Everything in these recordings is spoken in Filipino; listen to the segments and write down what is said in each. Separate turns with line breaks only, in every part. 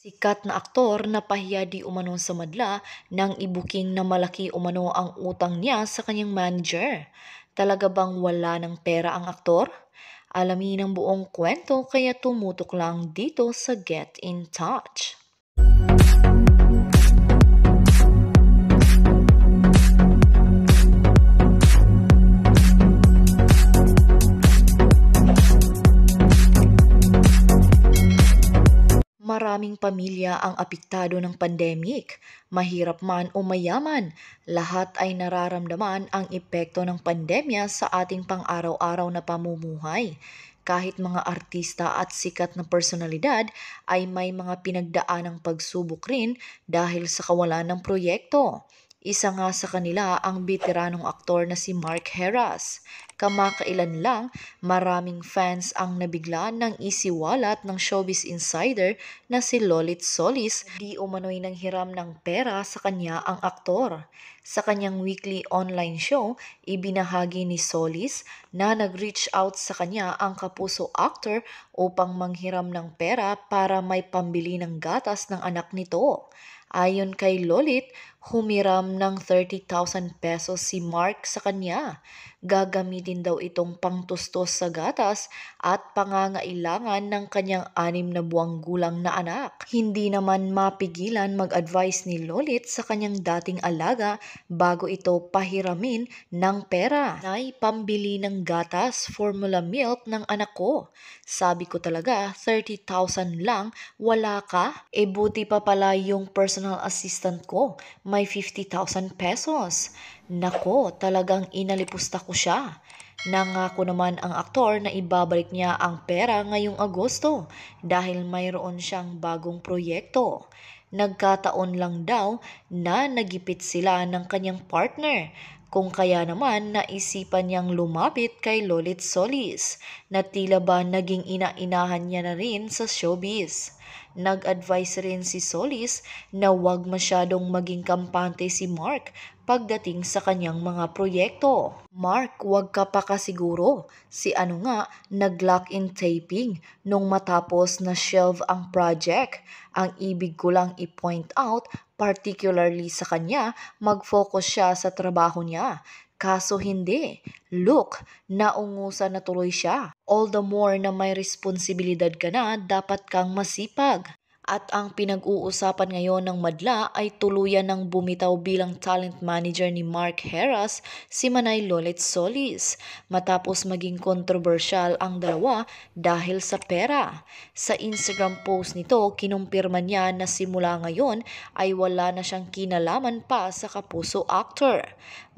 Sikat na aktor na pahiya di umano sa madla nang ibuking na malaki umano ang utang niya sa kanyang manager. Talaga bang wala ng pera ang aktor? Alamin ang buong kwento kaya tumutok lang dito sa Get in Touch. maraming pamilya ang apiktado ng pandemic. Mahirap man o mayaman, lahat ay nararamdaman ang epekto ng pandemya sa ating pang-araw-araw na pamumuhay. Kahit mga artista at sikat na personalidad ay may mga pinagdaanang pagsubok rin dahil sa kawalan ng proyekto. Isa nga sa kanila ang bitiranong aktor na si Mark Heras. Kamakailan lang, maraming fans ang nabigla ng isiwalat ng showbiz insider na si Lolit Solis di umano'y nang hiram ng pera sa kanya ang aktor. Sa kanyang weekly online show, ibinahagi ni Solis na nag-reach out sa kanya ang kapuso actor upang manghiram ng pera para may pambili ng gatas ng anak nito. Ayon kay Lolit, Humiram ng 30,000 pesos si Mark sa kanya. Gagamitin daw itong pangtustos sa gatas at pangangailangan ng kanyang anim na buwang gulang na anak. Hindi naman mapigilan mag-advise ni Lolit sa kanyang dating alaga bago ito pahiramin ng pera. Nay, pambili ng gatas, formula milk ng anak ko. Sabi ko talaga, 30,000 lang, wala ka? E buti pa pala yung personal assistant ko may 50,000 pesos. Nako, talagang inalipusta ko siya. Nangako naman ang aktor na ibabalik niya ang pera ngayong Agosto dahil mayroon siyang bagong proyekto. Nagkataon lang daw na nagipit sila ng kanyang partner kung kaya naman naisipan niyang lumapit kay Lolit Solis na tila ba naging ina-inahan niya na rin sa showbiz. Nag-advise rin si Solis na huwag masyadong maging kampante si Mark pagdating sa kanyang mga proyekto. Mark, wag ka pa kasiguro. Si ano nga, nag-lock-in taping nung matapos na shelve ang project. Ang ibig ko lang i-point out, particularly sa kanya, mag-focus siya sa trabaho niya. Kaso hindi. Look, naungusan na tuloy siya. All the more na may responsibilidad ka na, dapat kang masipag. At ang pinag-uusapan ngayon ng madla ay tuluyan ng bumitaw bilang talent manager ni Mark Heras si Manay Lolet Solis matapos maging kontrobersyal ang dalawa dahil sa pera. Sa Instagram post nito, kinumpirma niya na simula ngayon ay wala na siyang kinalaman pa sa kapuso actor.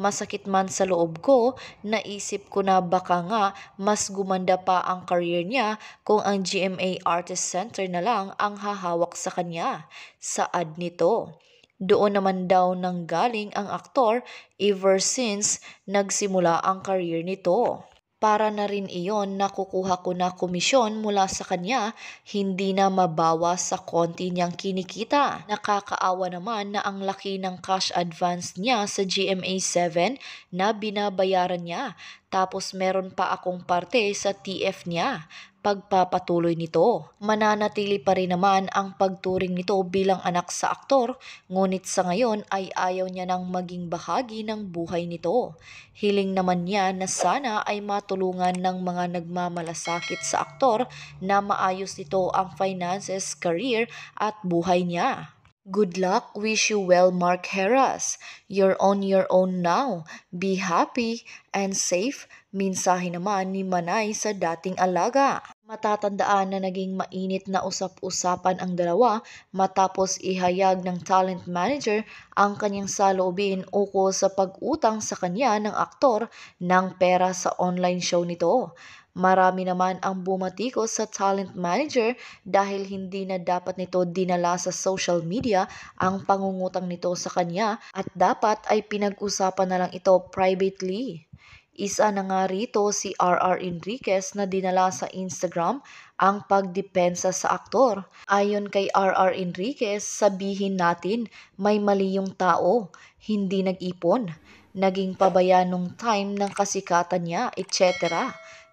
Masakit man sa loob ko, naisip ko na baka nga mas gumanda pa ang career niya kung ang GMA Artist Center na lang ang hahawa hawak sa kanya. Saad nito. Doon naman daw nang galing ang aktor ever since nagsimula ang career nito. Para na rin iyon nakukuha ko na komisyon mula sa kanya, hindi na mabawa sa konti niyang kinikita. Nakakaawa naman na ang laki ng cash advance niya sa GMA7 na binabayaran niya. Tapos meron pa akong parte sa TF niya pagpapatuloy nito. Mananatili pa rin naman ang pagturing nito bilang anak sa aktor, ngunit sa ngayon ay ayaw niya nang maging bahagi ng buhay nito. Hiling naman niya na sana ay matulungan ng mga nagmamalasakit sa aktor na maayos nito ang finances, career at buhay niya. Good luck. Wish you well, Mark Heras. You're on your own now. Be happy and safe. Minsahe naman ni Manay sa dating alaga. Matatandaan na naging mainit na usap-usapan ang dalawa matapos ihayag ng talent manager ang kanyang saloobin ukol sa pag-utang sa kanya ng aktor ng pera sa online show nito. Marami naman ang bumatiko sa talent manager dahil hindi na dapat nito dinala sa social media ang pangungutang nito sa kanya at dapat ay pinag-usapan na lang ito privately. Isa na nga rito si R.R. Enriquez na dinala sa Instagram ang pagdepensa sa aktor. Ayon kay R.R. Enriquez, sabihin natin may mali yung tao, hindi nag-ipon, naging pabaya nung time ng kasikatan niya, etc.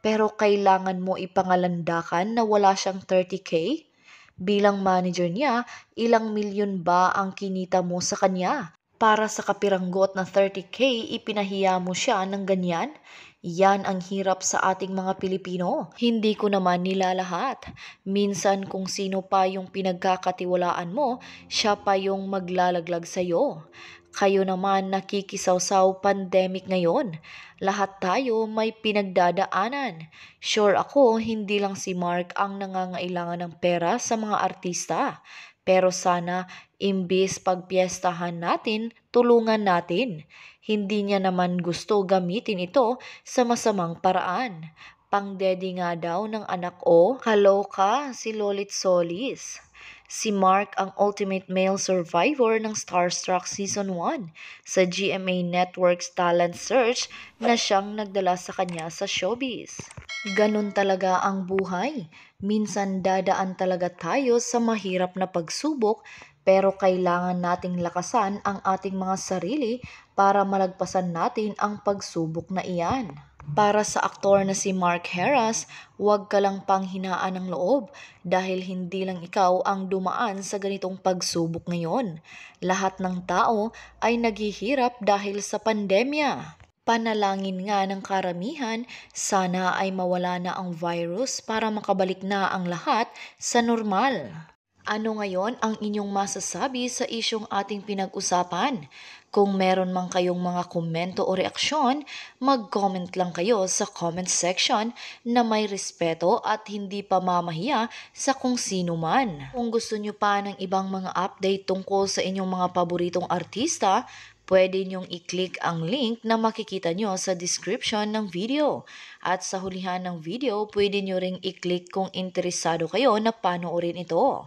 Pero kailangan mo ipangalandakan na wala siyang 30k? Bilang manager niya, ilang milyon ba ang kinita mo sa kanya? Para sa kapiranggot na 30k, ipinahiya mo siya ng ganyan? Yan ang hirap sa ating mga Pilipino. Hindi ko naman nilalahat. Minsan kung sino pa yung pinagkakatiwalaan mo, siya pa yung maglalaglag sa'yo. Kayo naman nakikisawsaw pandemic ngayon. Lahat tayo may pinagdadaanan. Sure ako, hindi lang si Mark ang nangangailangan ng pera sa mga artista. Pero sana, imbis pagpiestahan natin, tulungan natin. Hindi niya naman gusto gamitin ito sa masamang paraan. Pangdedi nga daw ng anak o, kaloka si Lolit Solis. Si Mark ang ultimate male survivor ng Starstruck Season 1 sa GMA Network's talent search na siyang nagdala sa kanya sa showbiz. Ganun talaga ang buhay. Minsan dadaan talaga tayo sa mahirap na pagsubok pero kailangan nating lakasan ang ating mga sarili para malagpasan natin ang pagsubok na iyan. Para sa aktor na si Mark Harris, huwag ka lang panghinaan ng loob dahil hindi lang ikaw ang dumaan sa ganitong pagsubok ngayon. Lahat ng tao ay naghihirap dahil sa pandemya. Panalangin nga ng karamihan, sana ay mawala na ang virus para makabalik na ang lahat sa normal. Ano ngayon ang inyong masasabi sa isyong ating pinag-usapan? Kung meron mang kayong mga komento o reaksyon, mag-comment lang kayo sa comment section na may respeto at hindi pa mamahiya sa kung sino man. Kung gusto nyo pa ng ibang mga update tungkol sa inyong mga paboritong artista, Pwede niyong i-click ang link na makikita nyo sa description ng video. At sa hulihan ng video, pwede nyo ring i-click kung interesado kayo na panoorin ito.